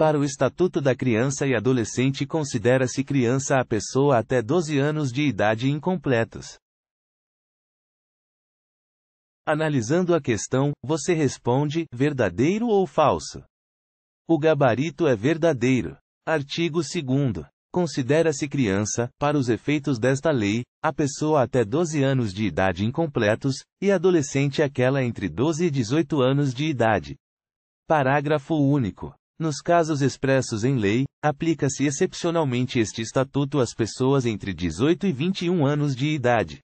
Para o Estatuto da Criança e Adolescente considera-se criança a pessoa até 12 anos de idade incompletos. Analisando a questão, você responde: verdadeiro ou falso? O gabarito é verdadeiro. Artigo 2. Considera-se criança, para os efeitos desta lei, a pessoa até 12 anos de idade incompletos, e adolescente aquela entre 12 e 18 anos de idade. Parágrafo único. Nos casos expressos em lei, aplica-se excepcionalmente este estatuto às pessoas entre 18 e 21 anos de idade.